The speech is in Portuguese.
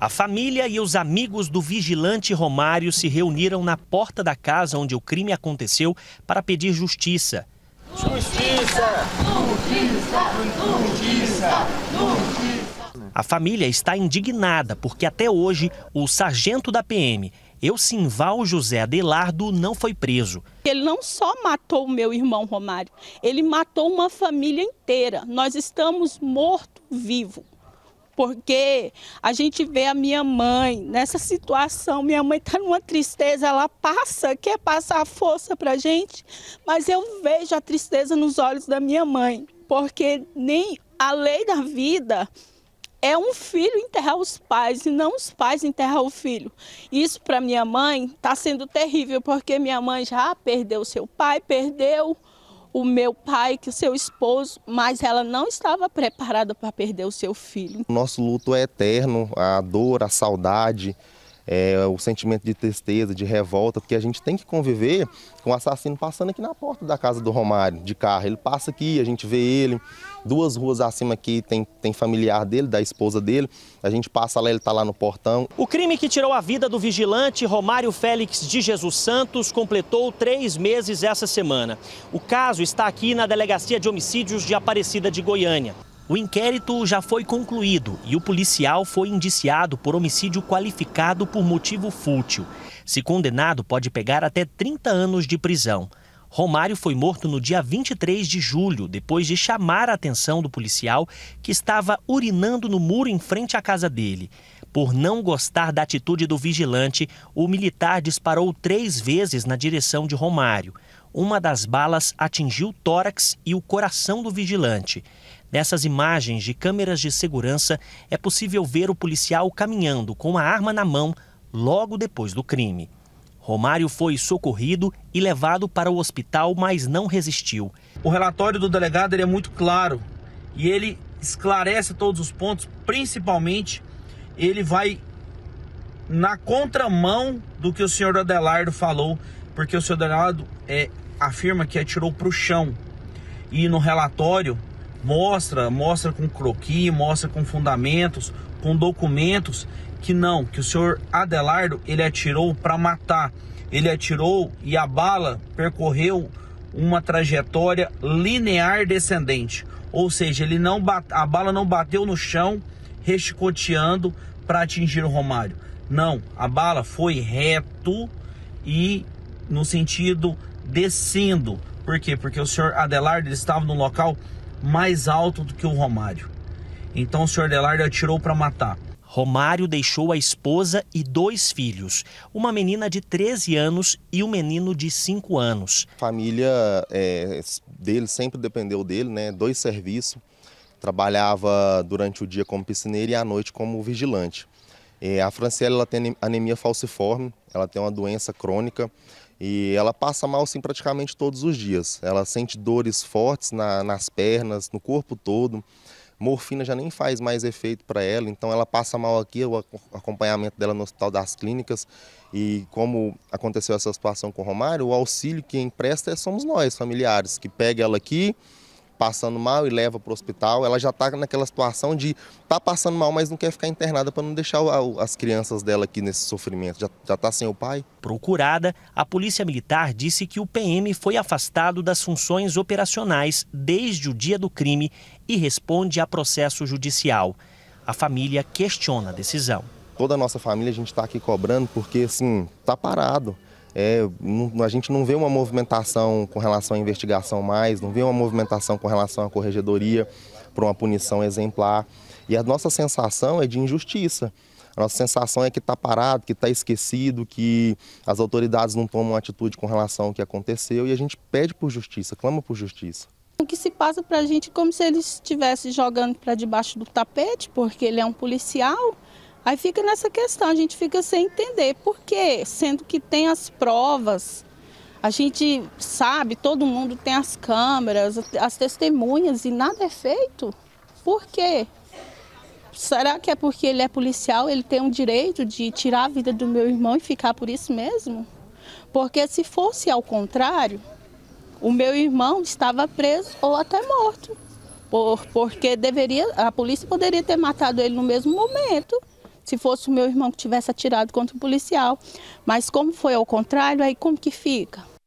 A família e os amigos do vigilante Romário se reuniram na porta da casa onde o crime aconteceu para pedir justiça. Justiça! Justiça! Justiça! Justiça! A família está indignada porque até hoje o sargento da PM, Eusimval José Adelardo, não foi preso. Ele não só matou o meu irmão Romário, ele matou uma família inteira. Nós estamos morto vivo porque a gente vê a minha mãe nessa situação. Minha mãe está numa tristeza, ela passa, quer passar a força para a gente, mas eu vejo a tristeza nos olhos da minha mãe, porque nem a lei da vida é um filho enterrar os pais e não os pais enterrar o filho. Isso para minha mãe está sendo terrível, porque minha mãe já perdeu seu pai, perdeu o meu pai, que o seu esposo, mas ela não estava preparada para perder o seu filho. Nosso luto é eterno, a dor, a saudade. É, é, o sentimento de tristeza, de revolta, porque a gente tem que conviver com o assassino passando aqui na porta da casa do Romário, de carro. Ele passa aqui, a gente vê ele. Duas ruas acima aqui tem, tem familiar dele, da esposa dele. A gente passa lá, ele está lá no portão. O crime que tirou a vida do vigilante Romário Félix de Jesus Santos completou três meses essa semana. O caso está aqui na Delegacia de Homicídios de Aparecida de Goiânia. O inquérito já foi concluído e o policial foi indiciado por homicídio qualificado por motivo fútil. Se condenado, pode pegar até 30 anos de prisão. Romário foi morto no dia 23 de julho, depois de chamar a atenção do policial que estava urinando no muro em frente à casa dele. Por não gostar da atitude do vigilante, o militar disparou três vezes na direção de Romário uma das balas atingiu o tórax e o coração do vigilante. Dessas imagens de câmeras de segurança, é possível ver o policial caminhando com a arma na mão logo depois do crime. Romário foi socorrido e levado para o hospital, mas não resistiu. O relatório do delegado é muito claro e ele esclarece todos os pontos, principalmente ele vai na contramão do que o senhor Adelardo falou, porque o senhor Adelardo é, afirma que atirou para o chão. E no relatório mostra, mostra com croqui, mostra com fundamentos, com documentos que não, que o senhor Adelardo ele atirou para matar. Ele atirou e a bala percorreu uma trajetória linear descendente, ou seja, ele não bate, a bala não bateu no chão resticoteando para atingir o Romário. Não, a bala foi reto e no sentido descendo. Por quê? Porque o senhor Adelardo estava num local mais alto do que o Romário. Então o senhor Adelardo atirou para matar. Romário deixou a esposa e dois filhos, uma menina de 13 anos e um menino de 5 anos. A família é, dele sempre dependeu dele, né? Dois serviços. Trabalhava durante o dia como piscineiro e à noite como vigilante. É, a Franciela ela tem anemia falciforme, ela tem uma doença crônica e ela passa mal sim praticamente todos os dias. Ela sente dores fortes na, nas pernas, no corpo todo. Morfina já nem faz mais efeito para ela, então ela passa mal aqui, o acompanhamento dela no Hospital das Clínicas. E como aconteceu essa situação com o Romário, o auxílio que empresta é somos nós, familiares, que pega ela aqui, passando mal e leva para o hospital, ela já está naquela situação de tá passando mal, mas não quer ficar internada para não deixar as crianças dela aqui nesse sofrimento. Já, está sem o pai? Procurada, a Polícia Militar disse que o PM foi afastado das funções operacionais desde o dia do crime e responde a processo judicial. A família questiona a decisão. Toda a nossa família a gente está aqui cobrando porque, assim, tá parado. É, a gente não vê uma movimentação com relação à investigação mais, não vê uma movimentação com relação à corregedoria para uma punição exemplar. E a nossa sensação é de injustiça. A nossa sensação é que está parado, que está esquecido, que as autoridades não tomam atitude com relação ao que aconteceu e a gente pede por justiça, clama por justiça. O que se passa para a gente é como se ele estivesse jogando para debaixo do tapete, porque ele é um policial Aí fica nessa questão, a gente fica sem entender por quê, sendo que tem as provas, a gente sabe, todo mundo tem as câmeras, as testemunhas e nada é feito. Por quê? Será que é porque ele é policial, ele tem o um direito de tirar a vida do meu irmão e ficar por isso mesmo? Porque se fosse ao contrário, o meu irmão estava preso ou até morto. Por, porque deveria, a polícia poderia ter matado ele no mesmo momento se fosse o meu irmão que tivesse atirado contra o policial. Mas como foi ao contrário, aí como que fica?